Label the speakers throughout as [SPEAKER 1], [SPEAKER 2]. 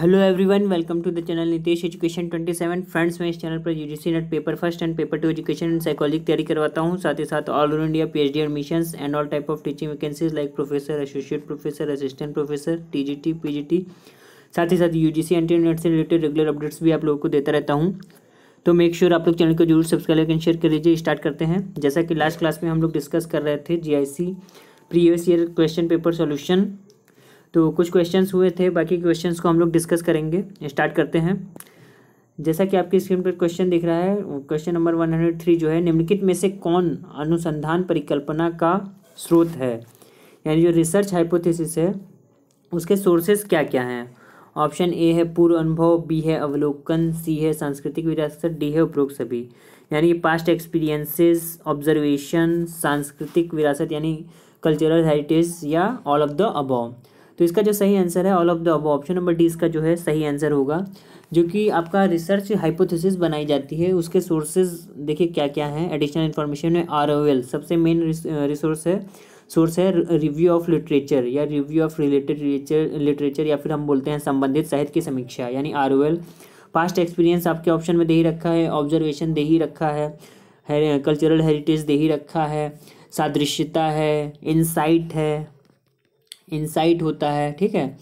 [SPEAKER 1] hello everyone welcome to the channel Nitish education twenty seven friends मैं इस चैनल पर UGC NET paper first and paper two education and psychology तैयारी करवाता हूं साथ ही साथ all over India PhD admissions and all type of teaching vacancies like professor associate professor assistant professor T PGT साथ ही साथ यू जी e से रिलेटेड रेगुलर अपडेट्स भी आप लोगों को देता रहता हूँ तो मेक श्योर sure आप लोग चैनल को जरूर सब्सक्राइब एंड शेयर कर लीजिए स्टार्ट करते हैं जैसा कि लास्ट क्लास में हम लोग डिस्कस कर रहे थे जी previous year question paper solution तो कुछ क्वेश्चन हुए थे बाकी क्वेश्चन को हम लोग डिस्कस करेंगे स्टार्ट करते हैं जैसा कि आपकी स्क्रीन पर क्वेश्चन दिख रहा है question number one hundred three जो है निम्नलिखित में से कौन अनुसंधान परिकल्पना का स्रोत है यानी जो रिसर्च हाइपोथेसिस है उसके सोर्सेज क्या क्या हैं ऑप्शन ए है पूर्व अनुभव बी है अवलोकन सी है सांस्कृतिक विरासत डी है उपरोक्त सभी यानी पास्ट एक्सपीरियंसेस ऑब्जर्वेशन सांस्कृतिक विरासत यानी कल्चरल हेरिटेज या ऑल ऑफ द अबव तो इसका जो सही आंसर है all of the above option number D इसका जो है सही आंसर होगा जो कि आपका रिसर्च हाइपोथेसिस बनाई जाती है उसके सोर्सेज देखिए क्या क्या हैं एडिशनल इन्फॉर्मेशन में आर सबसे मेन रिसोर्स है सोर्स है रिव्यू ऑफ लिटरेचर या रिव्यू ऑफ रिलेटेड लिटरेचर या फिर हम बोलते हैं संबंधित साहित्य की समीक्षा यानी आर पास्ट एक्सपीरियंस आपके ऑप्शन में दे ही रखा है ऑब्जर्वेशन दे ही रखा है कल्चरल हेरिटेज दे ही रखा है सादृश्यता है इनसाइट है इंसाइट होता है ठीक है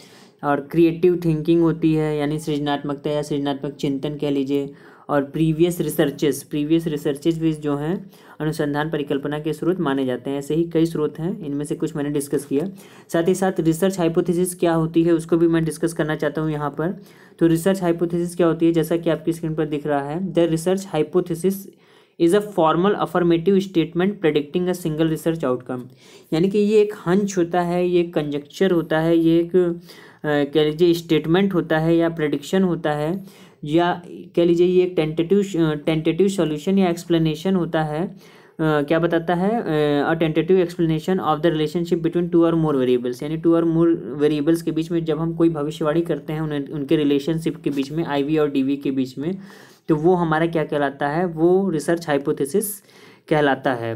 [SPEAKER 1] और क्रिएटिव थिंकिंग होती है यानी सृजनात्मकता या सृजनात्मक चिंतन कह लीजिए और प्रीवियस रिसर्चेस प्रीवियस रिसर्चेस भी जो हैं अनुसंधान परिकल्पना के स्रोत माने जाते हैं ऐसे ही कई स्रोत हैं इनमें से कुछ मैंने डिस्कस किया साथ ही साथ रिसर्च हाइपोथेसिस क्या होती है उसको भी मैं डिस्कस करना चाहता हूँ यहाँ पर तो रिसर्च हाइपोथेसिस क्या होती है जैसा कि आपकी स्क्रीन पर दिख रहा है the research hypothesis is a formal affirmative statement predicting a single research outcome यानी कि ये एक हंच होता है ये कंजक्चर होता है ये एक कह लीजिए स्टेटमेंट होता है या प्रडिक्शन होता है या कह लीजिए ये एक टेंटेटिव टेंटेटिव सॉल्यूशन या एक्सप्लेनेशन होता है Uh, क्या बताता है a tentative explanation of the relationship between two और मोर वेरिएबल्स यानी टू और मोर वेरिएबल्स के बीच में जब हम कोई भविष्यवाणी करते हैं उन्हें उनके रिलेशनशिप के बीच में आईवी और डीवी के बीच में तो वो हमारा क्या कहलाता है वो रिसर्च हाइपोथेसिस कहलाता है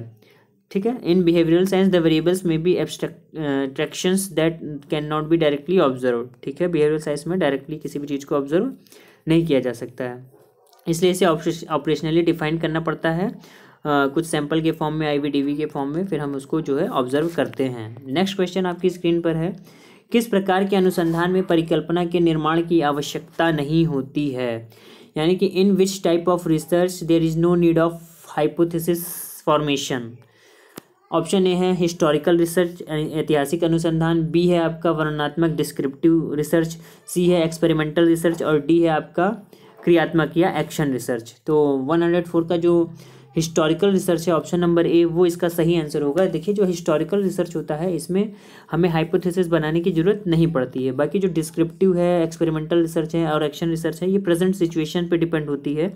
[SPEAKER 1] ठीक है in behavioural science the variables may be abstractions that can not be directly observe ठीक है बिहेवियरल साइंस में डायरेक्टली किसी भी चीज़ को ऑब्जर्व नहीं किया जा सकता है इसलिए इसे ऑपरेशनली डिफाइन करना पड़ता है Uh, कुछ सैंपल के फॉर्म में आईवीडीवी के फॉर्म में फिर हम उसको जो है ऑब्जर्व करते हैं नेक्स्ट क्वेश्चन आपकी स्क्रीन पर है किस प्रकार के अनुसंधान में परिकल्पना के निर्माण की आवश्यकता नहीं होती है यानी कि in which type of research there is no need of hypothesis formation option A है हिस्टोरिकल रिसर्च ऐतिहासिक अनुसंधान बी है आपका वर्णनात्मक डिस्क्रिप्टिव रिसर्च सी है एक्सपेरिमेंटल रिसर्च और डी है आपका क्रियात्मक या एक्शन रिसर्च तो 104 का जो हिस्टोरिकल रिसर्च है ऑप्शन नंबर ए वो इसका सही आंसर होगा देखिए जो हिस्टोरिकल रिसर्च होता है इसमें हमें हाइपोथेसिस बनाने की ज़रूरत नहीं पड़ती है बाकी जो डिस्क्रिप्टिव है एक्सपेरिमेंटल रिसर्च है और एक्शन रिसर्च है ये प्रेजेंट सिचुएशन पर डिपेंड होती है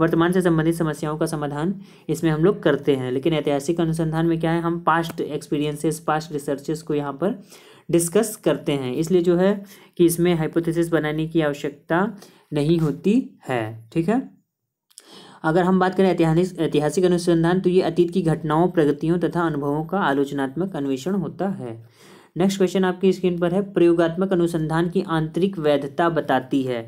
[SPEAKER 1] वर्तमान से संबंधित समस्याओं का समाधान इसमें हम लोग करते हैं लेकिन ऐतिहासिक अनुसंधान में क्या है हम पास्ट एक्सपीरियंसेस पास्ट रिसर्चेस को यहाँ पर डिस्कस करते हैं इसलिए जो है कि इसमें हाइपोथेसिस बनाने की आवश्यकता नहीं होती है ठीक है अगर हम बात करें ऐतिहासिक ऐतिहासिक अनुसंधान तो ये अतीत की घटनाओं प्रगतियों तथा अनुभवों का आलोचनात्मक अन्वेषण होता है नेक्स्ट क्वेश्चन आपकी स्क्रीन पर है प्रयोगात्मक अनुसंधान की आंतरिक वैधता बताती है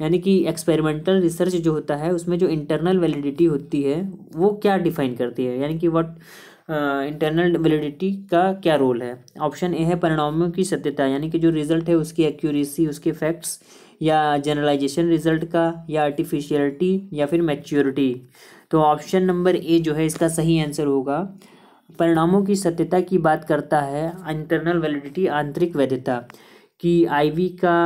[SPEAKER 1] यानी कि एक्सपेरिमेंटल रिसर्च जो होता है उसमें जो इंटरनल वैलिडिटी होती है वो क्या डिफाइन करती है यानी कि वट इंटरनल वैलिडिटी का क्या रोल है ऑप्शन ए है परिणामों की सत्यता यानी कि जो रिजल्ट है उसकी एक्यूरेसी उसके फैक्ट्स या जनरलाइजेशन रिजल्ट का या आर्टिफिशियलिटी या फिर मैच्योरिटी तो ऑप्शन नंबर ए जो है इसका सही आंसर होगा परिणामों की सत्यता की बात करता है इंटरनल वैलिडिटी आंतरिक वैधता कि आईवी का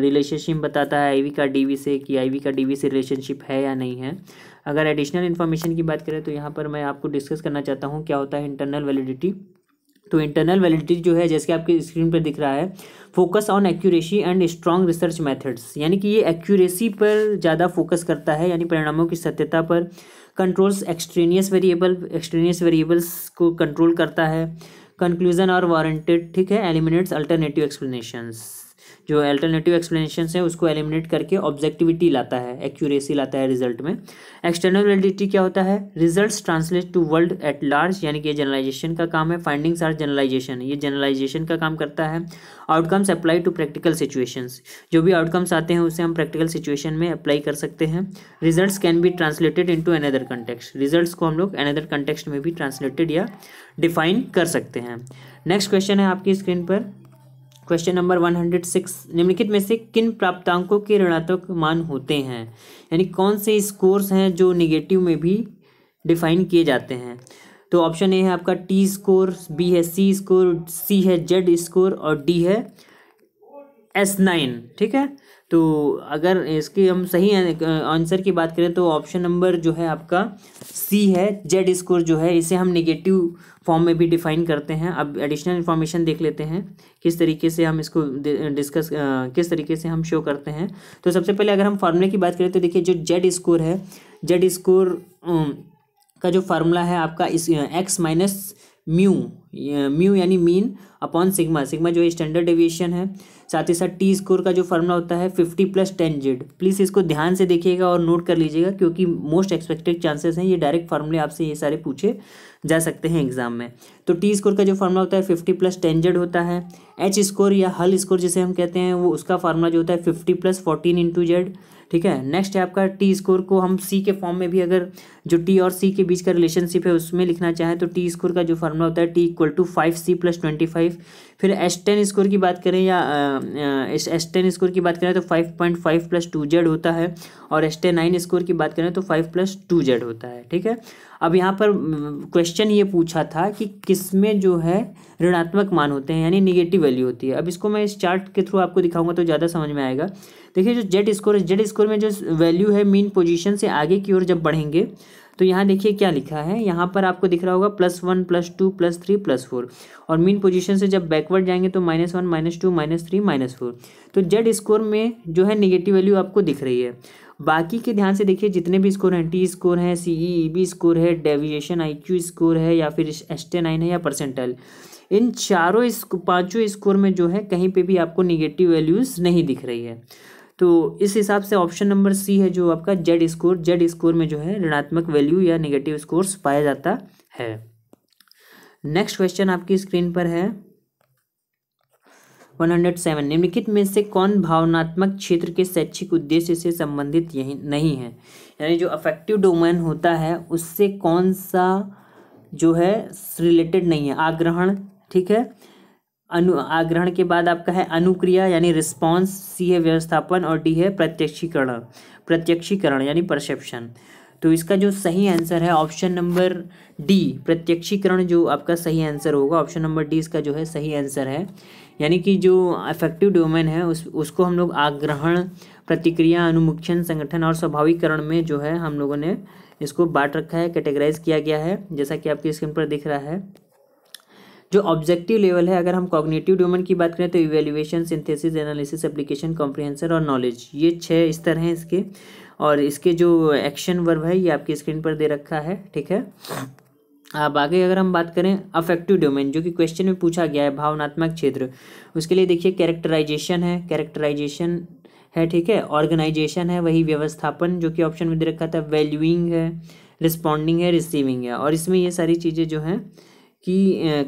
[SPEAKER 1] रिलेशनशिप बताता है आईवी का डीवी से कि आईवी का डीवी से रिलेशनशिप है या नहीं है अगर एडिशनल इन्फॉर्मेशन की बात करें तो यहाँ पर मैं आपको डिस्कस करना चाहता हूँ क्या होता है इंटरनल वैलिडिटी तो इंटरनल वैलिडिटी जो है जैसे कि आपके स्क्रीन पर दिख रहा है focus on accuracy and strong research methods यानी कि ये एक्यूरेसी पर ज़्यादा फोकस करता है यानी परिणामों की सत्यता पर controls extraneous variable extraneous variables को कंट्रोल करता है कंक्लूजन और वारंटेड ठीक है एलिमिनेट्स अल्टरनेटिव एक्सप्लेनेशंस जो अल्टरनेटिव एक्सप्लेनेशन है उसको एलिमिनेट करके ऑब्जेक्टिविटी लाता है एक्यूरेसी लाता है रिजल्ट में एक्सटर्नल वैलिडिटी क्या होता है result translate to world at large यानी कि जनरलाइजेशन का काम है फाइंडिंग्स आर जनरलाइजेशन ये जनरलाइजेशन का काम करता है outcomes apply to practical situation जो भी आउटकम्स आते हैं उसे हम प्रैक्टिकल सिचुएशन में अप्लाई कर सकते हैं results can be translated into another context result को हम लोग अनदर कंटेक्स में भी ट्रांसलेटेड या डिफाइन कर सकते हैं नेक्स्ट क्वेश्चन है आपकी स्क्रीन पर question number one hundred six निम्नलिखित में से किन प्राप्तांकों के ऋणात्मक मान होते हैं यानी कौन से स्कोर्स हैं जो निगेटिव में भी डिफाइन किए जाते हैं तो ऑप्शन ए है आपका टी स्कोर बी है सी स्कोर सी है जेड स्कोर और डी है एस नाइन ठीक है तो अगर इसकी हम सही आंसर की बात करें तो ऑप्शन नंबर जो है आपका सी है जेड स्कोर जो है इसे हम नेगेटिव फॉर्म में भी डिफाइन करते हैं अब एडिशनल इन्फॉर्मेशन देख लेते हैं किस तरीके से हम इसको डिस्कस किस तरीके से हम शो करते हैं तो सबसे पहले अगर हम फार्मूले की बात करें तो देखिए जो जेड स्कोर है जेड स्कोर का जो फार्मूला है आपका इस एक्स माइनस म्यू म्यू यानी मीन अपॉन सिग्मा सिग्मा जो है स्टैंडर्ड डेविएशन है साथ ही साथ टी स्कोर का जो फॉर्मूला होता है fifty plus ten Z please इसको ध्यान से देखिएगा और नोट कर लीजिएगा क्योंकि मोस्ट एक्सपेक्टेड चांसेस हैं ये डायरेक्ट फार्मूले आपसे ये सारे पूछे जा सकते हैं एग्जाम में तो टी स्कोर का जो फार्मूला होता है फिफ्टी प्लस टेन जेड होता है एच स्कोर या हल स्कोर जिसे हम कहते हैं वो उसका फार्मूला जो होता है fifty plus fourteen into Z ठीक है नेक्स्ट है आपका टी स्कोर को हम सी के फॉर्म में भी अगर जो टी और सी के बीच का रिलेशनशिप है उसमें लिखना चाहें तो टी स्कोर का जो फार्मूला होता है T equal to five C plus twenty five फिर एस टेन स्कोर की बात करें या एस टेन स्कोर की बात करें तो five point five plus two Z होता है और एस टेन नाइन स्कोर की बात करें तो फाइव प्लस टू जेड होता है ठीक है अब यहाँ पर क्वेश्चन ये पूछा था कि किस में जो है ऋणात्मक मान होते हैं यानी निगेटिव वैल्यू होती है अब इसको मैं इस चार्ट के थ्रू आपको दिखाऊंगा तो ज़्यादा समझ में आएगा देखिए जो जेड स्कोर है जेड स्कोर में जो वैल्यू है मीन पोजीशन से आगे की ओर जब बढ़ेंगे तो यहाँ देखिए क्या लिखा है यहाँ पर आपको दिख रहा होगा plus one plus two plus three plus four और मीन पोजीशन से जब बैकवर्ड जाएंगे तो minus one minus two minus three minus four तो जेड स्कोर में जो है निगेटिव वैल्यू आपको दिख रही है बाकी के ध्यान से देखिए जितने भी स्कोर हैं टी स्कोर e, है सी ई बी स्कोर है डेविएशन आई क्यू स्कोर है या फिर टे नाइन है या परसेंटल इन चारों पाँचों स्कोर में जो है कहीं पे भी आपको निगेटिव वैल्यूज़ नहीं दिख रही है तो इस हिसाब से ऑप्शन नंबर सी है जो आपका जेड स्कोर जेड स्कोर में जो है ऋणात्मक वैल्यू या निगेटिव स्कोर्स पाया जाता है नेक्स्ट क्वेश्चन आपकी स्क्रीन पर है 107 निम्नलिखित में से कौन भावनात्मक क्षेत्र के शैक्षिक उद्देश्य से संबंधित यही नहीं है यानी जो अफेक्टिव डोमेन होता है उससे कौन सा जो है रिलेटेड नहीं है आग्रहण ठीक है अनु आग्रहण के बाद आपका है अनुक्रिया यानी रिस्पांस सी है व्यवस्थापन और डी है प्रत्यक्षीकरण प्रत्यक्षीकरण यानी परसेप्शन तो इसका जो सही आंसर है ऑप्शन नंबर डी प्रत्यक्षीकरण जो आपका सही आंसर होगा ऑप्शन नंबर डी इसका जो है सही आंसर है यानी कि जो अफेक्टिव डोमेन है उस उसको हम लोग आग्रहण प्रतिक्रिया अनुमुक्षण संगठन और स्वाभाविकरण में जो है हम लोगों ने इसको बांट रखा है कैटेगराइज किया गया है जैसा कि आपकी स्क्रीन पर दिख रहा है जो ऑब्जेक्टिव लेवल है अगर हम कॉग्निटिव डोमेन की बात करें तो evaluation synthesis analysis application comprehension और नॉलेज ये छः स्तर हैं इसके और इसके जो एक्शन वर्ब है ये आपकी स्क्रीन पर दे रखा है ठीक है अब आगे अगर हम बात करें अफेक्टिव डोमेन जो कि क्वेश्चन में पूछा गया है भावनात्मक क्षेत्र उसके लिए देखिए कैरेक्टराइजेशन है कैरेक्टराइजेशन है ठीक है ऑर्गेनाइजेशन है वही व्यवस्थापन जो कि ऑप्शन में दे रखा था वैल्यूइंग है रिस्पॉन्डिंग है रिसीविंग है और इसमें ये सारी चीज़ें जो हैं कि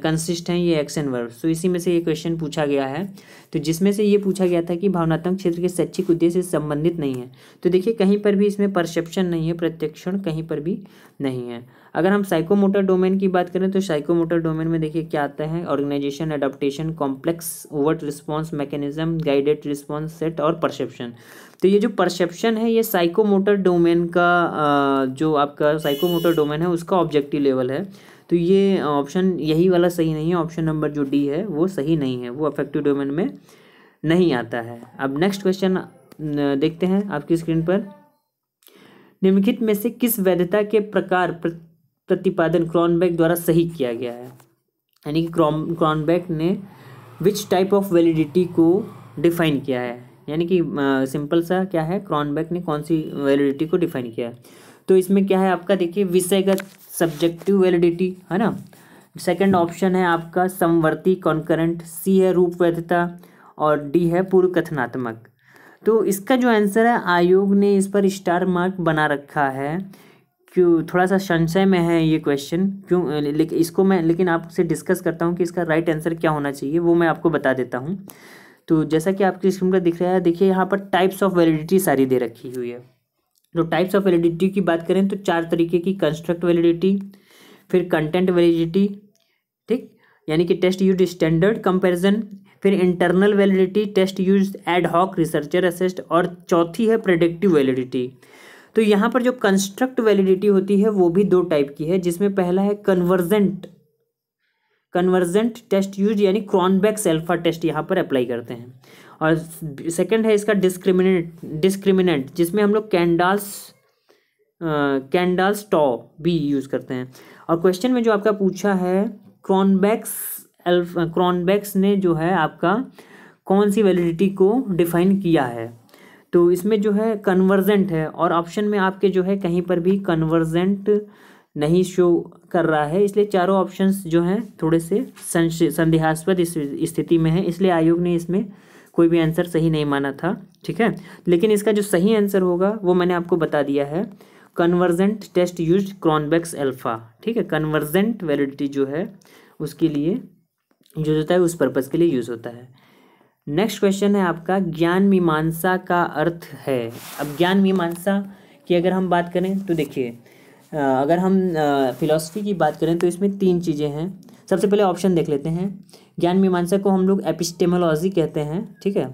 [SPEAKER 1] कंसिस्ट हैं ये एक्शन वर्ब सो इसी में से ये क्वेश्चन पूछा गया है तो जिसमें से ये पूछा गया था कि भावनात्मक क्षेत्र के शैक्षिक उद्देश्य से संबंधित नहीं है तो देखिए कहीं पर भी इसमें परसेप्शन नहीं है प्रत्यक्षण कहीं पर भी नहीं है अगर हम साइकोमोटर डोमेन की बात करें तो साइकोमोटर डोमेन में देखिए क्या आता है organisation adaptation complex overt response mechanism guided response set और परसेप्शन तो ये जो परसेप्शन है ये साइकोमोटर डोमेन का जो आपका साइकोमोटर डोमेन है उसका ऑब्जेक्टिव लेवल है तो ये ऑप्शन यही वाला सही नहीं है ऑप्शन नंबर जो डी है वो सही नहीं है वो अफेक्टिव डोमेन में नहीं आता है अब नेक्स्ट क्वेश्चन देखते हैं आपकी स्क्रीन पर निम्नलिखित में से किस वैधता के प्रकार प्रतिपादन क्रॉनबैक द्वारा सही किया गया है यानी कि क्रॉन क्रॉनबैक ने विच टाइप ऑफ वैलिडिटी को डिफाइन किया है यानी कि सिंपल सा क्या है क्रॉनबैक ने कौन सी वैलिडिटी को डिफाइन किया है तो इसमें क्या है आपका देखिए विषयगत सब्जेक्टिव वैलिडिटी है ना सेकंड ऑप्शन है आपका समवर्ती कॉन्करेंट सी है रूप वैधता और डी है पूर्व कथनात्मक तो इसका जो आंसर है आयोग ने इस पर स्टार मार्क बना रखा है क्यों थोड़ा सा संशय में है ये क्वेश्चन क्यों लेकिन इसको मैं लेकिन आपसे डिस्कस करता हूँ कि इसका राइट आंसर क्या होना चाहिए वो मैं आपको बता देता हूँ तो जैसा कि आपकी स्क्रीन पर दिख रहा है देखिए यहाँ पर टाइप्स ऑफ वैलिडिटी सारी दे रखी हुई है तो टाइप्स ऑफ वैलिडिटी की बात करें तो चार तरीके की कंस्ट्रक्ट वैलिडिटी फिर कंटेंट वैलिडिटी ठीक यानी कि टेस्ट यूज स्टैंडर्ड कंपेरिजन फिर internal validity test use ad hoc researcher assist और चौथी है प्रोडक्टिव वैलिडिटी तो यहाँ पर जो कंस्ट्रक्ट वैलिडिटी होती है वो भी दो टाइप की है जिसमें पहला है कन्वर्जेंट कन्वर्जेंट टेस्ट यूज यानी क्रॉनबैक्स एल्फा टेस्ट यहाँ पर अप्लाई करते हैं और सेकंड है इसका डिस्क्रिमिनेट डिस्क्रिमिनेंट जिसमें हम लोग कैंडल्स कैंडल्स टॉ भी यूज़ करते हैं और क्वेश्चन में जो आपका पूछा है क्रॉनबैक्स एल्फ क्रॉनबैक्स ने जो है आपका कौन सी वैलिडिटी को डिफाइन किया है तो इसमें जो है कन्वर्जेंट है और ऑप्शन में आपके जो है कहीं पर भी कन्वर्जेंट नहीं शो कर रहा है इसलिए चारों ऑप्शंस जो हैं थोड़े से संदेहास्पद स्थिति में है इसलिए आयोग ने इसमें कोई भी आंसर सही नहीं माना था ठीक है लेकिन इसका जो सही आंसर होगा वो मैंने आपको बता दिया है convergent test use Cronbach's alpha ठीक है कन्वर्जेंट वैलिडिटी जो है उसके लिए यूज होता है उस पर्पज़ के लिए यूज़ होता है नेक्स्ट क्वेश्चन है आपका ज्ञान मीमांसा का अर्थ है अब ज्ञान मीमांसा की अगर हम बात करें तो देखिए अगर हम फिलॉसफी की बात करें तो इसमें तीन चीज़ें हैं सबसे पहले ऑप्शन देख लेते हैं ज्ञान मीमांसा को हम लोग एपिस्टेमोलॉजी कहते हैं ठीक है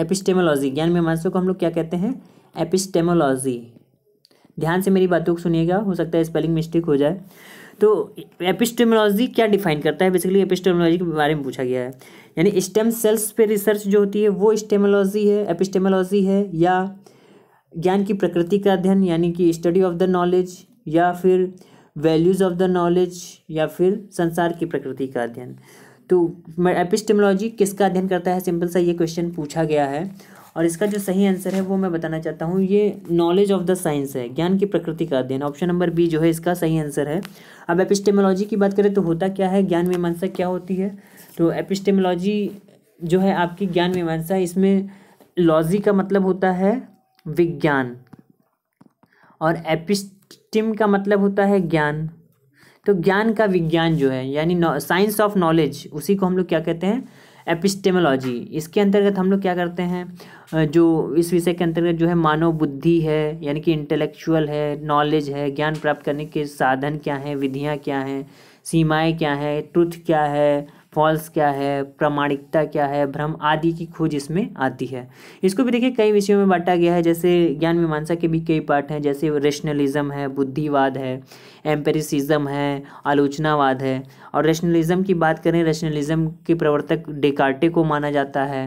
[SPEAKER 1] एपिस्टेमोलॉजी ज्ञान मीमांसा को हम लोग क्या कहते हैं एपिस्टेमोलॉजी ध्यान से मेरी बातों को सुनिएगा हो सकता है स्पेलिंग मिस्टेक हो जाए तो एपिस्टेमोलॉजी क्या डिफाइन करता है बेसिकली एपिस्टेमोलॉजी के बारे में पूछा गया है यानी स्टेम सेल्स पे रिसर्च जो होती है वो स्टेमोलॉजी है एपिस्टेमोलॉजी है या ज्ञान की प्रकृति का अध्ययन यानी कि स्टडी ऑफ द नॉलेज या फिर वैल्यूज़ ऑफ द नॉलेज या फिर संसार की प्रकृति का अध्ययन तो एपिस्टेमोलॉजी किसका अध्ययन करता है सिंपल सा ये क्वेश्चन पूछा गया है और इसका जो सही आंसर है वो मैं बताना चाहता हूँ ये नॉलेज ऑफ द साइंस है ज्ञान की प्रकृति का अध्ययन ऑप्शन नंबर बी जो है इसका सही आंसर है अब एपिस्टेमोलॉजी की बात करें तो होता क्या है ज्ञान मीमांसा क्या होती है तो एपिस्टेमोलॉजी जो है आपकी ज्ञान मीमांसा इसमें लॉजी का मतलब होता है विज्ञान और एपिस्टिम का मतलब होता है ज्ञान तो ज्ञान का विज्ञान जो है यानी साइंस ऑफ नॉलेज उसी को हम लोग क्या कहते हैं एपिस्टेमोलॉजी इसके अंतर्गत हम लोग क्या करते हैं जो इस विषय के अंतर्गत जो है मानव बुद्धि है यानी कि इंटेलेक्चुअल है नॉलेज है ज्ञान प्राप्त करने के साधन क्या हैं विधियाँ क्या हैं सीमाएँ क्या हैं ट्रुथ क्या है फॉल्स क्या है प्रामाणिकता क्या है भ्रम आदि की खोज इसमें आती है इसको भी देखिए कई विषयों में बांटा गया है जैसे ज्ञान मीमांसा के भी कई पार्ट हैं जैसे रेशनलिज्म है बुद्धिवाद है एम्पेरिसिज्म है आलोचनावाद है और रेशनलिज्म की बात करें रेशनलिज्म के प्रवर्तक डेकार्टे को माना जाता है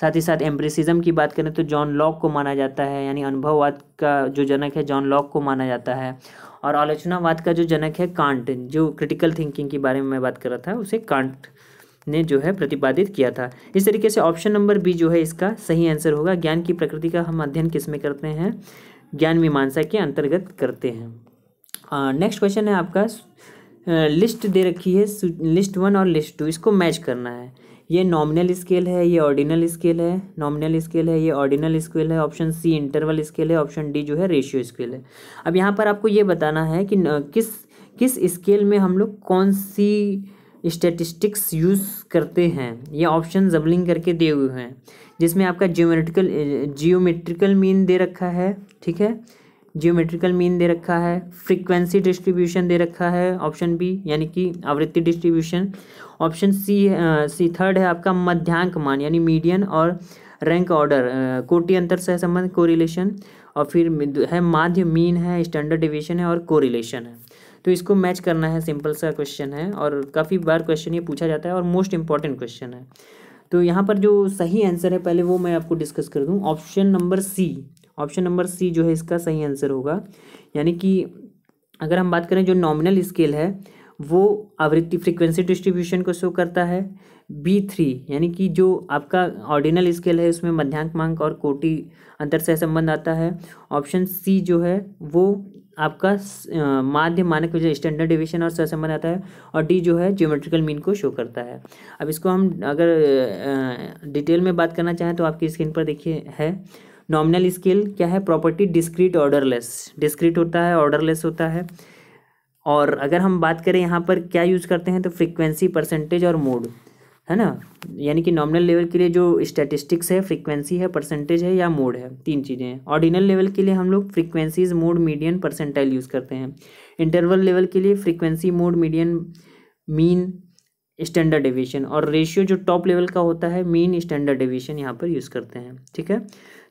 [SPEAKER 1] साथ ही साथ एम्पेरिसिज्म की बात करें तो जॉन लॉक को माना जाता है यानी अनुभववाद का जो जनक है जॉन लॉक को माना जाता है और आलोचनावाद का जो जनक है कांट जो क्रिटिकल थिंकिंग के बारे में मैं बात कर रहा था उसे कांट ने जो है प्रतिपादित किया था इस तरीके से ऑप्शन नंबर बी जो है इसका सही आंसर होगा ज्ञान की प्रकृति का हम अध्ययन किस में करते हैं ज्ञान मीमांसा के अंतर्गत करते हैं नेक्स्ट क्वेश्चन है आपका लिस्ट दे रखी है लिस्ट वन और लिस्ट टू इसको मैच करना है ये नॉमिनल स्केल है ये ऑर्डिनल स्केल है नॉमिनल स्केल है ये ऑर्डिनल स्केल है ऑप्शन सी इंटरवल स्केल है ऑप्शन डी जो है रेशियो स्केल है अब यहाँ पर आपको ये बताना है कि किस किस स्केल में हम लोग कौन सी स्टेटिस्टिक्स यूज़ करते हैं ये ऑप्शन जबलिंग करके दिए हुए हैं जिसमें आपका जियोमेट्रिकल जियोमेट्रिकल मीन दे रखा है ठीक है जियोमेट्रिकल मीन दे रखा है फ्रीक्वेंसी डिस्ट्रीब्यूशन दे रखा है ऑप्शन बी यानी कि आवृत्ति distribution option C C third है आपका मध्यांक मान यानी मीडियन और रैंक ऑर्डर कोटि अंतर सह संबंध कोरिलेशन और फिर है माध्य मीन है स्टैंडर्ड डिविजन है और कोरिलेशन है तो इसको मैच करना है सिंपल सा क्वेश्चन है और काफ़ी बार क्वेश्चन ये पूछा जाता है और मोस्ट इंपॉर्टेंट क्वेश्चन है तो यहाँ पर जो सही आंसर है पहले वो मैं आपको डिस्कस कर दूँ option number C option number C जो है इसका सही आंसर होगा यानी कि अगर हम बात करें जो नॉमिनल स्केल है वो आवृत्ति फ्रीक्वेंसी डिस्ट्रीब्यूशन को शो करता है बी थ्री यानी कि जो आपका ऑर्डिनल स्केल है उसमें मध्यांक मांग और कोटि अंतर से संबंध आता है ऑप्शन सी जो है वो आपका माध्य मानक विचलन स्टैंडर्ड डिविशन और सहसंबंध आता है और डी जो है ज्योमेट्रिकल मीन को शो करता है अब इसको हम अगर डिटेल में बात करना चाहें तो आपकी स्क्रीन पर देखिए है नॉमिनल स्केल क्या है प्रॉपर्टी डिस्क्रीट ऑर्डरलेस डिस्क्रीट होता है ऑर्डरलेस होता है और अगर हम बात करें यहाँ पर क्या यूज़ करते हैं तो फ्रिक्वेंसी परसेंटेज और मोड है ना यानी कि नॉमिनल लेवल के लिए जो स्टैटिस्टिक्स है फ्रीक्वेंसी है परसेंटेज है या मोड है तीन चीज़ें हैं ऑर्डिनल लेवल के लिए हम लोग frequencies mode median percentile use करते हैं इंटरवल लेवल के लिए frequency mode median mean standard deviation और रेशियो जो टॉप लेवल का होता है मीन स्टैंडर्ड डिवीशन यहाँ पर यूज़ करते हैं ठीक है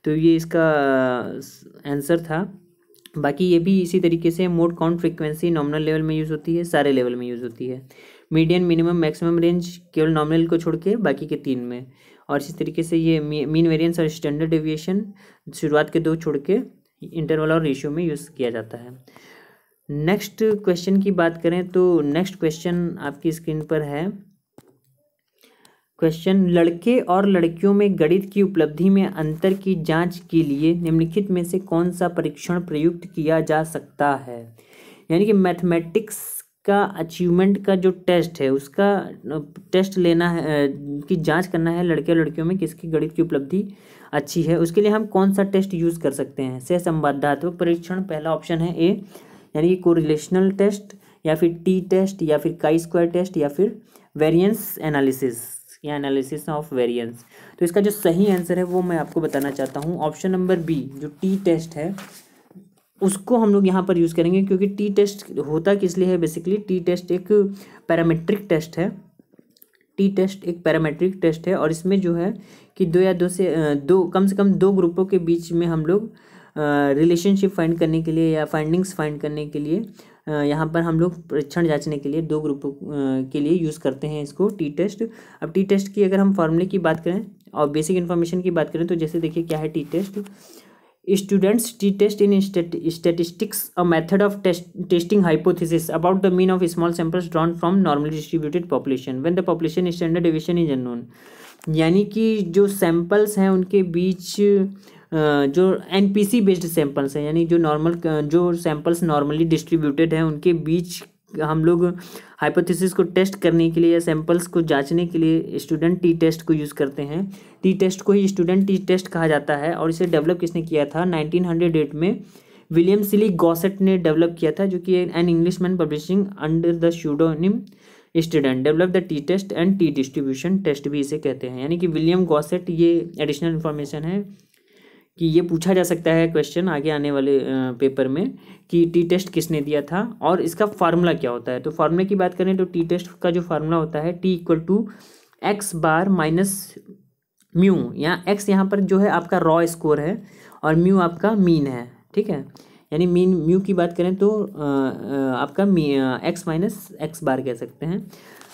[SPEAKER 1] तो ये इसका आंसर uh, था बाकी ये भी इसी तरीके से mode count frequency nominal level में यूज़ होती है सारे लेवल में यूज़ होती है मीडियन मिनिमम मैक्सिमम रेंज केवल नॉमिनल को छोड़ के बाकी के तीन में और इसी तरीके से ये मीन वेरियंस और स्टैंडर्ड डेविएशन शुरुआत के दो छोड़ के इंटरवल और रेशियो में यूज़ किया जाता है नेक्स्ट क्वेश्चन की बात करें तो नेक्स्ट क्वेश्चन आपकी स्क्रीन पर है क्वेश्चन लड़के और लड़कियों में गणित की उपलब्धि में अंतर की जांच के लिए निम्नलिखित में से कौन सा परीक्षण प्रयुक्त किया जा सकता है यानी कि मैथमेटिक्स का अचीवमेंट का जो टेस्ट है उसका टेस्ट लेना है की जांच करना है लड़के और लड़कियों में किसकी गणित की उपलब्धि अच्छी है उसके लिए हम कौन सा टेस्ट यूज़ कर सकते हैं सह संवाददात्मक परीक्षण पहला ऑप्शन है ए यानी कि कोरिलेशनल टेस्ट या फिर टी टेस्ट या फिर काई स्क्वायर टेस्ट या फिर वेरियंस एनालिसिस या एनालिसिस ऑफ वेरियंस तो इसका जो सही आंसर है वो मैं आपको बताना चाहता हूँ ऑप्शन नंबर बी जो टी टेस्ट है उसको हम लोग यहाँ पर यूज़ करेंगे क्योंकि टी टेस्ट होता किस लिए है बेसिकली टी टेस्ट एक पैरामेट्रिक टेस्ट है टी टेस्ट एक पैरामेट्रिक टेस्ट है और इसमें जो है कि दो या दो से दो कम से कम दो ग्रुपों के बीच में हम लोग रिलेशनशिप फाइंड करने के लिए या फाइंडिंग्स फाइंड करने के लिए यहाँ पर हम लोग परीक्षण जांचने के लिए दो ग्रुपों के लिए यूज़ करते हैं इसको टी टेस्ट अब टी टेस्ट की अगर हम फॉर्मूले की बात करें और बेसिक इन्फॉर्मेशन की बात करें तो जैसे देखिए क्या है T test Student's T test in statistics a method of testing hypothesis about the mean of small samples drawn from normally distributed population when the population standard deviation is known यानी कि जो सैम्पल्स हैं उनके बीच जो N P C based samples हैं यानी जो नॉर्मल जो सैम्पल्स नॉर्मली डिस्ट्रीब्यूटेड हैं उनके बीच हम लोग हाइपोथेसिस को टेस्ट करने के लिए या सैम्पल्स को जांचने के लिए स्टूडेंट टी टेस्ट को यूज़ करते हैं टी टेस्ट को ही स्टूडेंट टी टेस्ट कहा जाता है और इसे डेवलप किसने किया था एट में विलियम सिली गॉसेट ने डेवलप किया था जो कि an English man publishing under the pseudonym Student develop the T test and T distribution test भी इसे कहते हैं यानी कि विलियम गॉसेट ये एडिशनल इन्फॉर्मेशन है कि ये पूछा जा सकता है क्वेश्चन आगे आने वाले पेपर में कि टी टेस्ट किसने दिया था और इसका फार्मूला क्या होता है तो फार्मूला की बात करें तो टी टेस्ट का जो फार्मूला होता है T equal to X bar minus mu यहाँ एक्स यहाँ पर जो है आपका रॉ स्कोर है और म्यू आपका मीन है ठीक है यानी मीन म्यू की बात करें तो आपका एक्स माइनस एक्स बार कह सकते हैं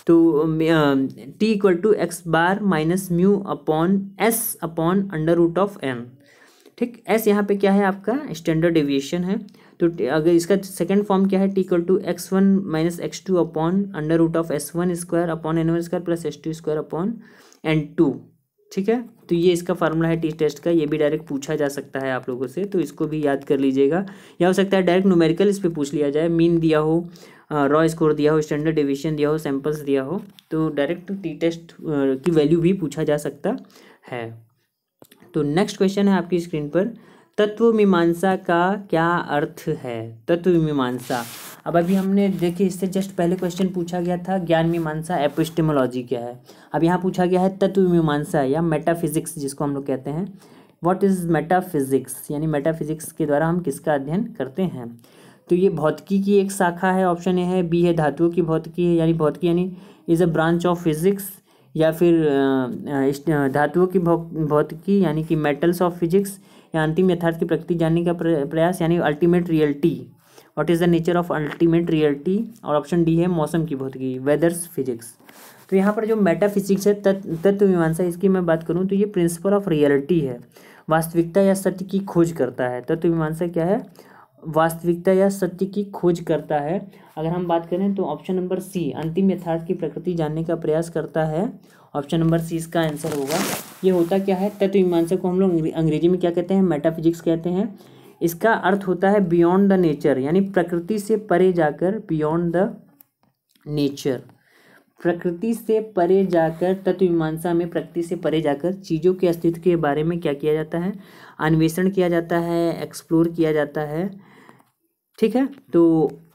[SPEAKER 1] तो T equal to X bar minus mu upon S upon under root of M ठीक एस यहाँ पे क्या है आपका स्टैंडर्ड डेविएशन है तो अगर इसका सेकंड फॉर्म क्या है T equal to X one minus X two upon under root of S one square upon N one square plus S two square upon N two ठीक है तो ये इसका फार्मूला है टी टेस्ट का ये भी डायरेक्ट पूछा जा सकता है आप लोगों से तो इसको भी याद कर लीजिएगा या हो सकता है डायरेक्ट न्यूमेरिकल इस पर पूछ लिया जाए मीन दिया हो रॉ स्कोर दिया हो स्टैंडर्ड डिविएशन दिया हो सैम्पल्स दिया हो तो डायरेक्ट टी टेस्ट की वैल्यू भी पूछा जा सकता है तो नेक्स्ट क्वेश्चन है आपकी स्क्रीन पर तत्व मीमांसा का क्या अर्थ है तत्व मीमांसा अब अभी हमने देखिए इससे जस्ट पहले क्वेश्चन पूछा गया था ज्ञान मीमांसा एपिस्टेमोलॉजी क्या है अब यहाँ पूछा गया है तत्व मीमांसा या मेटाफिजिक्स जिसको हम लोग कहते हैं व्हाट इज़ मेटाफिजिक्स यानी मेटाफिजिक्स के द्वारा हम किसका अध्ययन करते हैं तो ये भौतिकी की एक शाखा है ऑप्शन ए है बी है धातुओं की भौतिकी है यानी भौतिकी यानी is a branch of physics या फिर धातुओं की भौतिकी यानी कि मेटल्स ऑफ फिजिक्स या अंतिम यथार्थ की प्रकृति जानने का प्रयास यानी ultimate reality what is the nature of ultimate reality और ऑप्शन डी है मौसम की भौतिकी वेदर्स फिजिक्स तो यहाँ पर जो मेटाफिजिक्स है तत्व मीमांसा इसकी मैं बात करूँ तो ये प्रिंसिपल ऑफ रियलिटी है वास्तविकता या सत्य की खोज करता है तत्व मीमांसा क्या है वास्तविकता या सत्य की खोज करता है अगर हम बात करें तो ऑप्शन नंबर सी अंतिम यथार्थ की प्रकृति जानने का प्रयास करता है ऑप्शन नंबर सी इसका आंसर होगा ये होता क्या है तत्व मीमांसा को हम लोग अंग्रेजी में क्या कहते हैं मेटाफिजिक्स कहते हैं इसका अर्थ होता है बियॉन्ड द नेचर यानी प्रकृति से परे जाकर बियॉन्ड द नेचर प्रकृति से परे जाकर तत्व मीमांसा में प्रकृति से परे जाकर चीज़ों के अस्तित्व के बारे में क्या किया जाता है अन्वेषण किया जाता है एक्सप्लोर किया जाता है ठीक है तो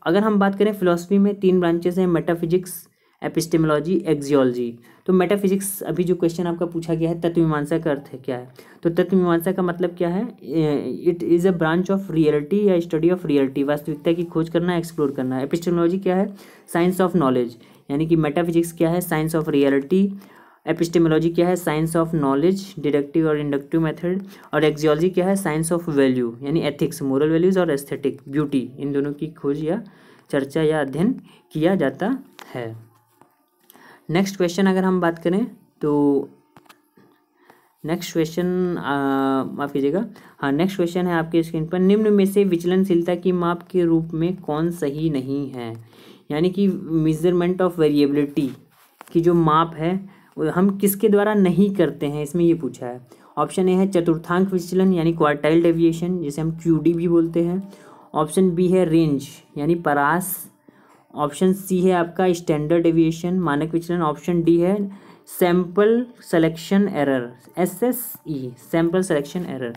[SPEAKER 1] अगर हम बात करें फिलोसफी में तीन ब्रांचेस हैं मेटाफिजिक्स एपिस्टेमोलॉजी एक्जियोलॉजी तो मेटाफिजिक्स अभी जो क्वेश्चन आपका पूछा गया है तत्व मीमांसा का अर्थ है क्या है तो तत्व मीमांसा का मतलब क्या है it is a branch of reality या स्टडी ऑफ रियलिटी वास्तविकता की खोज करना एक्सप्लोर करना एपिस्टेमोलॉजी क्या है साइंस ऑफ नॉलेज यानी कि मेटाफिजिक्स क्या है साइंस ऑफ रियलिटी एपिस्टेमोलॉजी क्या है साइंस ऑफ नॉलेज डिडक्टिव और इंडक्टिव मेथड और एक्जियोलॉजी क्या है साइंस ऑफ वैल्यू यानी एथिक्स मोरल वैल्यूज़ और एस्थेटिक ब्यूटी इन दोनों की खोज या चर्चा या अध्ययन किया जाता है नेक्स्ट क्वेश्चन अगर हम बात करें तो नेक्स्ट क्वेश्चन माफ कीजिएगा हाँ नेक्स्ट क्वेश्चन है आपके स्क्रीन पर निम्न में से विचलनशीलता की माप के रूप में कौन सही नहीं है यानी कि मेजरमेंट ऑफ वेरिएबिलिटी की जो माप है हम किसके द्वारा नहीं करते हैं इसमें ये पूछा है ऑप्शन ए है चतुर्थांक विचलन यानी क्वार्टाइल डेविएशन जिसे हम क्यू भी बोलते हैं ऑप्शन बी है रेंज यानी परास ऑप्शन सी है आपका स्टैंडर्ड डेविएशन मानक विचलन ऑप्शन डी है sample selection error S S E sample selection error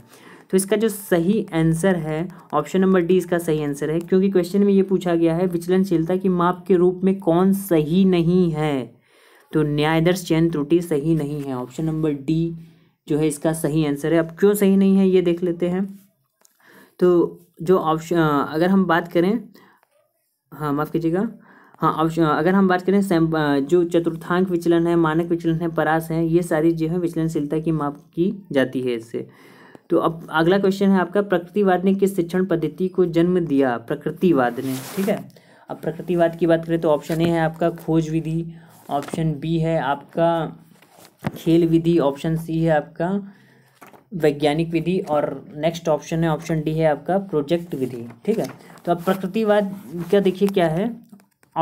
[SPEAKER 1] तो इसका जो सही आंसर है ऑप्शन नंबर डी इसका सही आंसर है क्योंकि क्वेश्चन में ये पूछा गया है विचलनशीलता की माप के रूप में कौन सही नहीं है तो न्यायदर्श चयन त्रुटि सही नहीं है ऑप्शन नंबर डी जो है इसका सही आंसर है अब क्यों सही नहीं है ये देख लेते हैं तो जो ऑप्शन अगर हम बात करें हाँ माफ़ कीजिएगा हाँ ऑप्शन अगर हम बात करें सैम जो चतुर्थांक विचलन है मानक विचलन है परास है ये सारी जो है विचलनशीलता की माप की जाती है इससे तो अब अगला क्वेश्चन है आपका प्रकृतिवाद ने किस शिक्षण पद्धति को जन्म दिया प्रकृतिवाद ने ठीक है अब प्रकृतिवाद की बात करें तो ऑप्शन ए है आपका खोज विधि ऑप्शन बी है आपका खेल विधि ऑप्शन सी है आपका वैज्ञानिक विधि और नेक्स्ट ऑप्शन है ऑप्शन डी है आपका प्रोजेक्ट विधि ठीक है तो अब प्रकृतिवाद का देखिए क्या है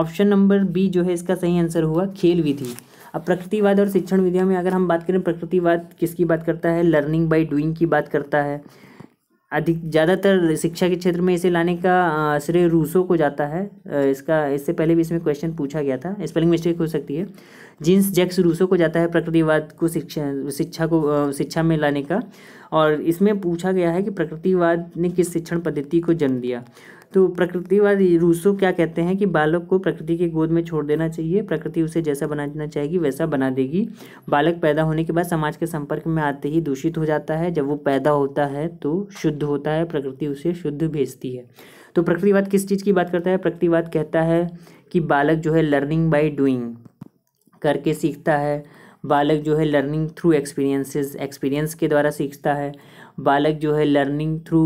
[SPEAKER 1] ऑप्शन नंबर बी जो है इसका सही आंसर हुआ खेल विधि अब प्रकृतिवाद और शिक्षण विधियों में अगर हम बात करें प्रकृतिवाद किसकी बात करता है लर्निंग बाई डूइंग की बात करता है अधिक ज़्यादातर शिक्षा के क्षेत्र में इसे लाने का श्रेय रूसो को जाता है इसका इससे पहले भी इसमें क्वेश्चन पूछा गया था स्पेलिंग मिस्टेक हो सकती है जींस जैक्स रूसो को जाता है प्रकृतिवाद को शिक्षा शिक्षा को शिक्षा में लाने का और इसमें पूछा गया है कि प्रकृतिवाद ने किस शिक्षण पद्धति को जन्म दिया तो प्रकृतिवादी रूसो क्या कहते हैं कि बालक को प्रकृति के गोद में छोड़ देना चाहिए प्रकृति उसे जैसा बनाना चाहेगी वैसा बना देगी बालक पैदा होने के बाद समाज के संपर्क में आते ही दूषित हो जाता है जब वो पैदा होता है तो शुद्ध होता है प्रकृति उसे शुद्ध भेजती है तो प्रकृतिवाद किस चीज़ की बात करता है प्रकृतिवाद कहता है कि बालक जो है लर्निंग बाय डूइंग करके सीखता है बालक जो है लर्निंग थ्रू एक्सपीरियंसेस एक्सपीरियंस के द्वारा सीखता है बालक जो है लर्निंग थ्रू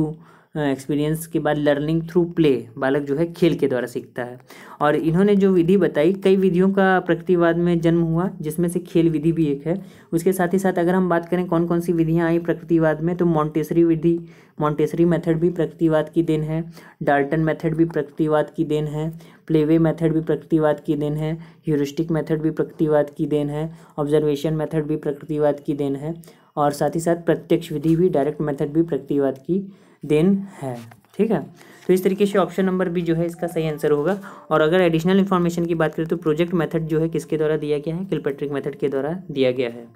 [SPEAKER 1] एक्सपीरियंस हाँ, के बाद लर्निंग थ्रू प्ले बालक जो है खेल के द्वारा सीखता है और इन्होंने जो विधि बताई कई विधियों का प्रकृतिवाद में जन्म हुआ जिसमें से खेल विधि भी एक है उसके साथ ही साथ अगर हम बात करें कौन कौन सी विधियाँ आई प्रकृतिवाद में तो मॉन्टेसरी विधि मॉन्टेसरी मेथड भी प्रकृतिवाद की देन है डाल्टन मेथड भी प्रकृतिवाद की देन है प्लेवे मेथड भी प्रकृतिवाद की देन है ह्यूरिस्टिक मेथड भी प्रकृतिवाद की देन है ऑब्जर्वेशन मेथड भी प्रकृतिवाद की देन है और साथ ही साथ प्रत्यक्ष विधि भी डायरेक्ट मेथड भी प्रकृतिवाद की देन है ठीक है तो इस तरीके से ऑप्शन नंबर बी जो है इसका सही आंसर होगा और अगर एडिशनल इन्फॉर्मेशन की बात करें तो प्रोजेक्ट मेथड जो है किसके द्वारा दिया गया है किलपेट्रिक मेथड के द्वारा दिया गया है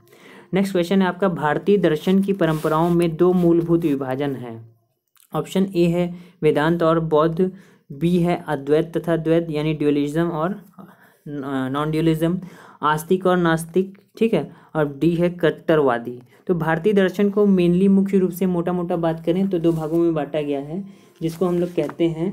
[SPEAKER 1] नेक्स्ट क्वेश्चन है आपका भारतीय दर्शन की परंपराओं में दो मूलभूत विभाजन है ऑप्शन ए है वेदांत और बौद्ध बी है अद्वैत तथा द्वैत यानी ड्यूलिज्म और नॉन uh, ड्यूलिज्म आस्तिक और नास्तिक ठीक है और डी है कट्टरवादी तो भारतीय दर्शन को मेनली मुख्य रूप से मोटा मोटा बात करें तो दो भागों में बांटा गया है जिसको हम लोग कहते हैं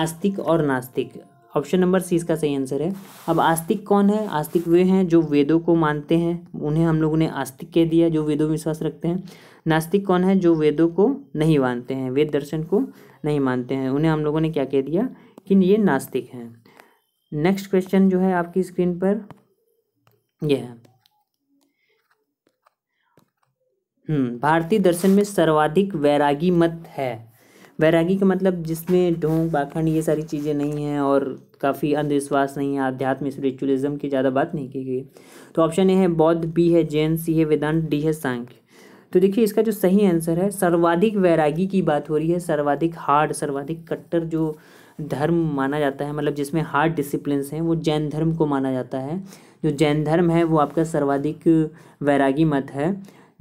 [SPEAKER 1] आस्तिक और नास्तिक ऑप्शन नंबर सी इसका सही आंसर है अब आस्तिक कौन है आस्तिक वे हैं जो वेदों को मानते हैं उन्हें हम लोगों ने आस्तिक कह दिया जो वेदों में विश्वास रखते हैं नास्तिक कौन है जो वेदों को नहीं मानते हैं वेद दर्शन को नहीं मानते हैं उन्हें हम लोगों ने क्या कह दिया कि ये नास्तिक हैं नेक्स्ट क्वेश्चन जो है आपकी स्क्रीन पर यह है hmm, भारतीय दर्शन में सर्वाधिक वैरागी मत है वैरागी का मतलब जिसमें ढोंग पाखंड ये सारी चीज़ें नहीं हैं और काफ़ी अंधविश्वास नहीं है आध्यात्म स्पिरिचुअलिज्म की ज़्यादा बात नहीं की गई तो ऑप्शन ए है बौद्ध बी है जैन सी है वेदांत डी है सांख्य तो देखिए इसका जो सही आंसर है सर्वाधिक वैरागी की बात हो रही है सर्वाधिक हार्ड सर्वाधिक कट्टर जो धर्म माना जाता है मतलब जिसमें हार्ड डिसिप्लिन हैं वो जैन धर्म को माना जाता है जो जैन धर्म है वो आपका सर्वाधिक वैरागी मत है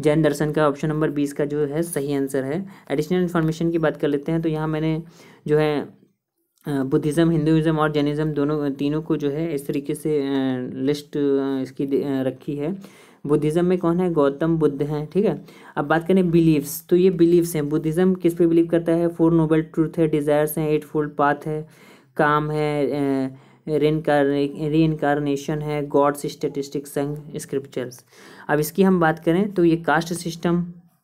[SPEAKER 1] जैन दर्शन का ऑप्शन नंबर बीस का जो है सही आंसर है एडिशनल इन्फॉर्मेशन की बात कर लेते हैं तो यहाँ मैंने जो है बुद्धिज़्म हिंदुज़म और जैनिज़्म दोनों तीनों को जो है इस तरीके से लिस्ट इसकी रखी है बुद्धिज़्म में कौन है गौतम बुद्ध हैं ठीक है अब बात करें बिलीव्स तो ये बिलीव्स हैं बुद्धिज़्म किस पे बिलीव करता है फोर नोबल ट्रूथ है डिज़ायर्स हैं एट फोल्ड पाथ है काम है रे इनकारनेशन है गॉड्स स्टेटिस्टिक्स एंड स्क्रिप्चर्स अब इसकी हम बात करें तो ये कास्ट सिस्टम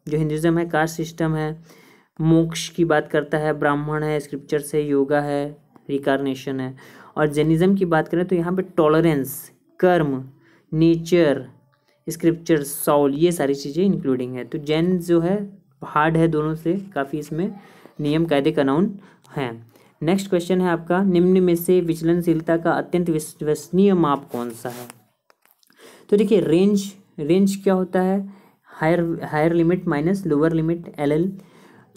[SPEAKER 1] जो हिंदुज़म है कास्ट सिस्टम है मोक्ष की बात करता है ब्राह्मण है स्क्रिप्चर्स है योगा है रिकारनेशन है और जैनिज़म की बात करें तो यहाँ पे टॉलरेंस कर्म नेचर स्क्रिप्चर सॉल ये सारी चीज़ें इंक्लूडिंग है तो जैन जो है हार्ड है दोनों से काफ़ी इसमें नियम कायदे कानून हैं नेक्स्ट क्वेश्चन है आपका निम्न में से विचलनशीलता का अत्यंत विश्वसनीय माप कौन सा है तो देखिए रेंज रेंज क्या होता है higher higher limit minus lower limit L L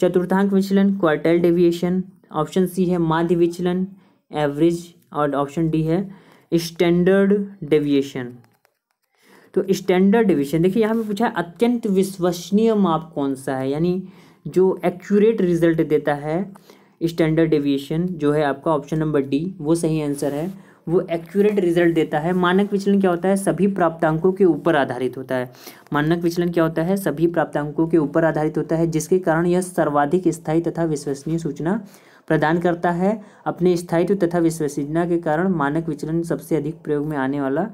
[SPEAKER 1] चतुर्थांक विचलन क्वार्टल डेविएशन ऑप्शन सी है माध्य विचलन एवरेज और ऑप्शन डी है स्टैंडर्ड डेविएशन तो स्टैंडर्ड डेविएशन देखिए यहाँ पे पूछा है अत्यंत विश्वसनीय माप कौन सा है यानी जो एक्यूरेट रिजल्ट देता है स्टैंडर्ड डेविएशन जो है आपका ऑप्शन नंबर डी वो सही आंसर है वो एक्यूरेट रिजल्ट देता है मानक विचलन क्या होता है सभी प्राप्तांकों के ऊपर आधारित होता है मानक विचलन क्या होता है सभी प्राप्तांकों के ऊपर आधारित होता है जिसके कारण यह सर्वाधिक स्थायी तथा विश्वसनीय सूचना प्रदान करता है अपने स्थायित्व तथा विश्वसनीयता के कारण मानक विचलन सबसे अधिक प्रयोग में आने वाला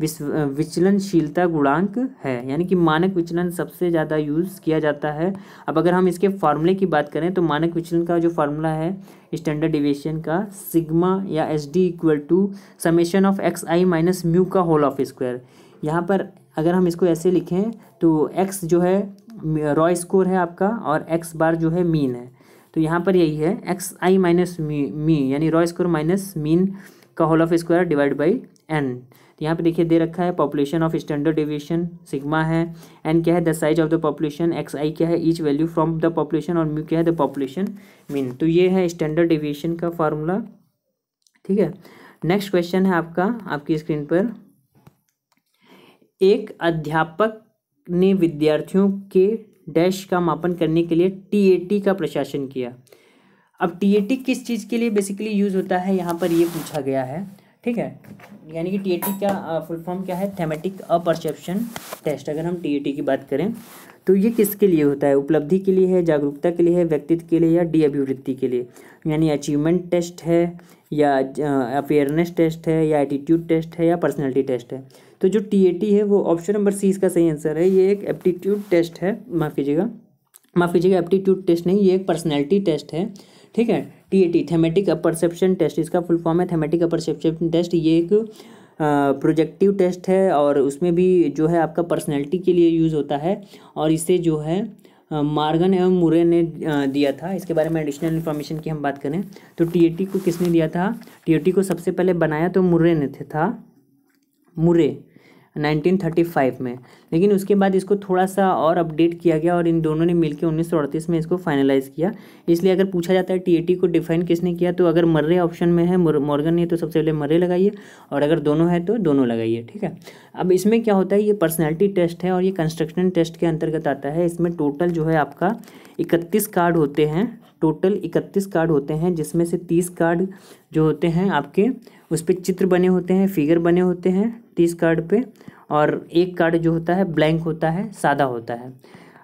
[SPEAKER 1] विचलनशीलता गुणांक है यानी कि मानक विचलन सबसे ज़्यादा यूज़ किया जाता है अब अगर हम इसके फार्मूले की बात करें तो मानक विचलन का जो फार्मूला है स्टैंडर्ड डिविएशन का सिग्मा या S D equal to summation of X I minus mu का होल ऑफ स्क्वायर यहाँ पर अगर हम इसको ऐसे लिखें तो एक्स जो है रॉ स्कोर है आपका और एक्स बार जो है मीन है तो यहाँ पर यही है एक्स आई माइनस मी मी यानी रॉ स्कोर माइनस मीन का whole of square divide by N तो यहाँ पे देखिए दे रखा है population of standard deviation sigma है एन क्या है the size of the population X I क्या है each value from the population और म्यू क्या है द पॉपुलेशन मीन तो ये है स्टैंडर्ड डिविएशन का फार्मूला ठीक है नेक्स्ट क्वेश्चन है आपका आपकी स्क्रीन पर एक अध्यापक ने विद्यार्थियों के डैश का मापन करने के लिए टी का प्रशासन किया अब टी किस चीज़ के लिए बेसिकली यूज़ होता है यहाँ पर ये पूछा गया है ठीक है यानी कि टीएटी का फुल फॉर्म क्या है थेमेटिक अपरसेप्शन टेस्ट अगर हम टीएटी की बात करें तो ये किसके लिए होता है उपलब्धि के लिए है जागरूकता के लिए है व्यक्तित्व के लिए या डी अभिवृत्ति के लिए यानी अचीवमेंट टेस्ट है या अफेयरनेस टेस्ट है या एटीट्यूड टेस्ट है या पर्सनैलिटी टेस्ट है तो जो टी है वो ऑप्शन नंबर सी इसका सही आंसर है ये एक एप्टीट्यूड टेस्ट है माफ़ कीजिएगा माफ़ कीजिएगा एप्टीट्यूड टेस्ट नहीं ये एक पर्सनैलिटी टेस्ट है ठीक है T A T thematic apperception test इसका फुल फॉर्म है थेमेटिक अपरसेप्शन टेस्ट ये एक प्रोजेक्टिव टेस्ट है और उसमें भी जो है आपका पर्सनैलिटी के लिए यूज़ होता है और इसे जो है मार्गन एवं मुरे ने दिया था इसके बारे में एडिशनल इन्फॉर्मेशन की हम बात करें तो टी को किसने दिया था टी को सबसे पहले बनाया तो मुरे ने थे था मुरे 1935 में लेकिन उसके बाद इसको थोड़ा सा और अपडेट किया गया और इन दोनों ने मिलकर उन्नीस में इसको फाइनलाइज किया इसलिए अगर पूछा जाता है टी को डिफाइन किसने किया तो अगर मर्रे ऑप्शन में है मॉर्गन ने तो सबसे पहले मर्रे लगाइए और अगर दोनों है तो दोनों लगाइए ठीक है अब इसमें क्या होता है ये पर्सनैलिटी टेस्ट है और ये कंस्ट्रक्शन टेस्ट के अंतर्गत आता है इसमें टोटल जो है आपका इकतीस कार्ड होते हैं टोटल इकतीस कार्ड होते हैं जिसमें से तीस कार्ड जो होते हैं आपके उस पर चित्र बने होते हैं फिगर बने होते हैं तीस कार्ड पे और एक कार्ड जो होता है ब्लैंक होता है सादा होता है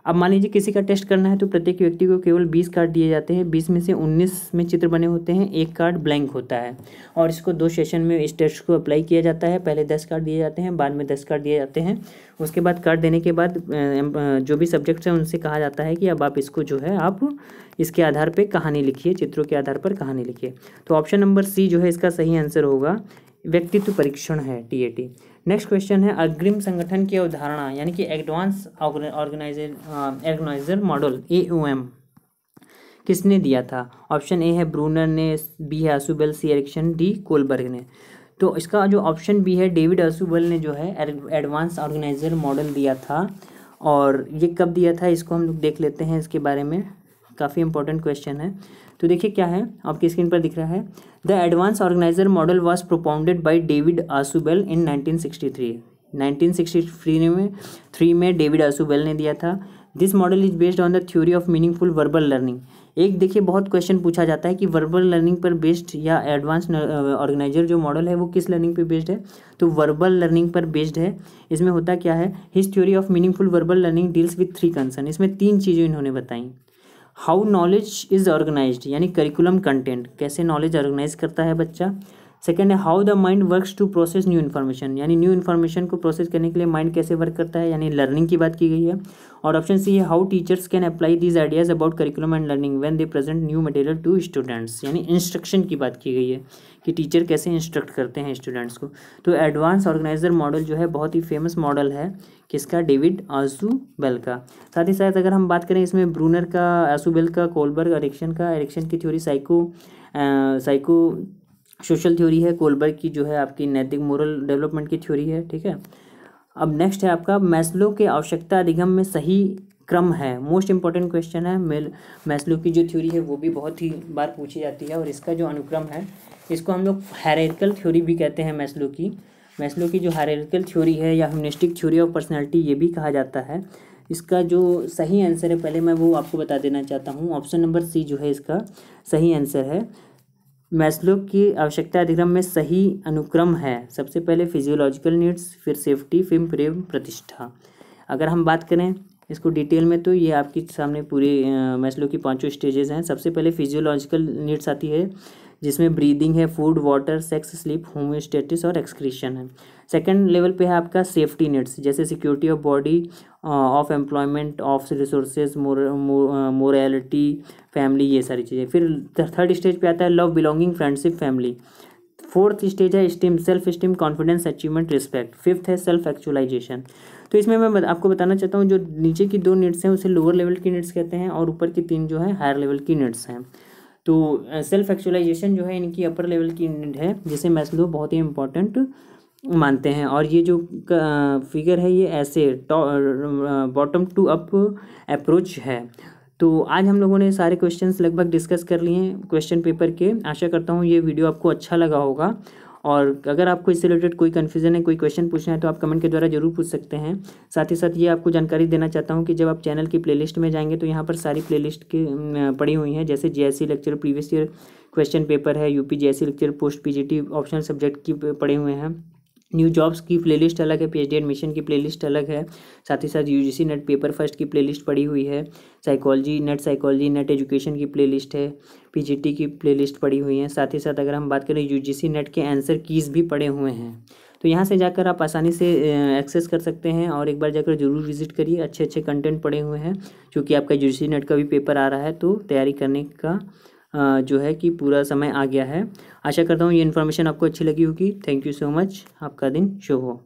[SPEAKER 1] अब मान लीजिए किसी का टेस्ट करना है तो प्रत्येक व्यक्ति को केवल बीस कार्ड दिए जाते हैं बीस में से उन्नीस में चित्र बने होते हैं एक कार्ड ब्लैंक होता है और इसको दो सेशन में इस टेस्ट को अप्लाई किया जाता है पहले दस कार्ड दिए जाते हैं बाद में दस कार्ड दिए जाते हैं उसके बाद कार्ड देने के बाद जो भी सब्जेक्ट्स हैं उनसे कहा जाता है कि अब आप इसको जो है आप इसके आधार पर कहानी लिखिए चित्रों के आधार पर कहानी लिखिए तो ऑप्शन नंबर सी जो है इसका सही आंसर होगा व्यक्तित्व परीक्षण है टीएटी नेक्स्ट क्वेश्चन है अग्रिम संगठन की अवधारणा यानी कि advance organizer organizer model A O M किसने दिया था ऑप्शन ए है ब्रूनर ने बी है Ausubel C Erikson D Kohlberg ने तो इसका जो ऑप्शन बी है डेविड असुबेल ने जो है एडवांस ऑर्गेनाइजर मॉडल दिया था और ये कब दिया था इसको हम लोग देख लेते हैं इसके बारे में काफ़ी इंपॉर्टेंट क्वेश्चन है तो देखिए क्या है आपकी स्क्रीन पर दिख रहा है the advance organizer model was propounded by David Ausubel in nineteen sixty three में थ्री में डेविड आसूबेल ने दिया था this model is based on the theory of meaningful verbal learning एक देखिए बहुत क्वेश्चन पूछा जाता है कि वर्बल लर्निंग पर बेस्ड या एडवांस ऑर्गेनाइजर uh, जो मॉडल है वो किस लर्निंग पे बेस्ड है तो वर्बल लर्निंग पर बेस्ड है इसमें होता क्या है his theory of meaningful verbal learning deals with three concern इसमें तीन चीज़ें इन्होंने बताई हाउ नॉलेज इज़ ऑर्गेनाइज यानी करिकुलम कंटेंट कैसे नॉलेज ऑर्गेनाइज करता है बच्चा सेकेंड है how the mind works to process new information यानी न्यू इन्फॉर्मेशन को प्रोसेस करने के लिए माइंड कैसे वर्क करता है यानी लर्निंग की बात की गई है और ऑप्शन सी है how teachers can apply these ideas about curriculum and learning when they present new material to students यानी इंस्ट्रक्शन की बात की गई है कि टीचर कैसे इंस्ट्रक्ट करते हैं स्टूडेंट्स को तो एडवांस ऑर्गेनाइजर मॉडल जो है बहुत ही फेमस मॉडल है किसका डेविड आसू बेल का साथ ही साथ अगर हम बात करें इसमें ब्रूनर का आसू बेल का कोलबर्ग एरिक्शन का एरिक्शन की theory psycho psycho social theory है कोलबर्ग की जो है आपकी नैतिक मोरल डेवलपमेंट की थ्योरी है ठीक है अब नेक्स्ट है आपका मैस्लो के आवश्यकता अधिगम में सही क्रम है मोस्ट इंपॉर्टेंट क्वेश्चन है मेल मैस्लो की जो थ्योरी है वो भी बहुत ही बार पूछी जाती है और इसका जो अनुक्रम है इसको हम लोग हैरिकल थ्योरी भी कहते हैं मैस्लो की मैस्लो की जो हायरकल थ्योरी है या ह्यूमनिस्टिक थ्योरी ऑफ पर्सनैलिटी ये भी कहा जाता है इसका जो सही आंसर है पहले मैं वो आपको बता देना चाहता हूँ ऑप्शन नंबर सी जो है इसका सही आंसर है मैस्लो की आवश्यकता अधिक्रम में सही अनुक्रम है सबसे पहले फिजियोलॉजिकल नीड्स फिर सेफ्टी फिर प्रेम प्रतिष्ठा अगर हम बात करें इसको डिटेल में तो ये आपके सामने पूरे मैस्लो की पांचों स्टेजेस हैं सबसे पहले फिजियोलॉजिकल नीड्स आती है जिसमें ब्रीदिंग है food water sex sleep homeostasis और एक्सक्रीशन है सेकेंड लेवल पे है आपका सेफ्टी नेट्स जैसे security of body of employment of resources morality family ये सारी चीज़ें फिर थर्ड स्टेज पे आता है love belonging friendship family fourth stage है esteem self esteem confidence achievement respect fifth है सेल्फ एक्चुअलाइजेशन तो इसमें मैं आपको बताना चाहता हूँ जो नीचे की दो नीड्स हैं उसे लोअर लेवल की नीड्स कहते हैं और ऊपर की तीन जो है हायर लेवल की नीड्स हैं तो सेल्फ एक्चुअलाइजेशन जो है इनकी अपर लेवल की नीड है जिसे मैस्लो बहुत ही इंपॉर्टेंट मानते हैं और ये जो फिगर है ये ऐसे बॉटम टू अप अप्रोच है तो आज हम लोगों ने सारे क्वेश्चंस लगभग डिस्कस कर लिए हैं क्वेश्चन पेपर के आशा करता हूँ ये वीडियो आपको अच्छा लगा होगा और अगर आपको इससे रिलेटेड कोई कन्फ्यूजन है कोई क्वेश्चन पूछना है तो आप कमेंट के द्वारा जरूर पूछ सकते हैं साथ ही साथ ये आपको जानकारी देना चाहता हूँ कि जब आप चैनल की प्लेलिस्ट में जाएंगे तो यहाँ पर सारी प्लेलिस्ट के पड़ी हुई हैं जैसे GSC lecture previous year question paper है UP GSC lecture post PGT optional subject की पड़े हुए हैं न्यू जॉब्स की प्लेलिस्ट अलग है पीएचडी एडमिशन की प्लेलिस्ट अलग है साथ ही साथ यूजीसी नेट पेपर फर्स्ट की प्लेलिस्ट पड़ी हुई है psychology NET psychology NET education की प्लेलिस्ट है पीजीटी की प्लेलिस्ट पड़ी हुई है साथ ही साथ अगर हम बात करें यूजीसी नेट के आंसर कीज़ भी पड़े हुए हैं तो यहाँ से जाकर आप आसानी से एक्सेस कर सकते हैं और एक बार जाकर जरूर विजिट करिए अच्छे अच्छे कंटेंट पड़े हुए हैं क्योंकि आपका यू नेट का भी पेपर आ रहा है तो तैयारी करने का जो है कि पूरा समय आ गया है आशा करता हूँ ये इन्फॉर्मेशन आपको अच्छी लगी होगी थैंक यू सो मच आपका दिन शुभ हो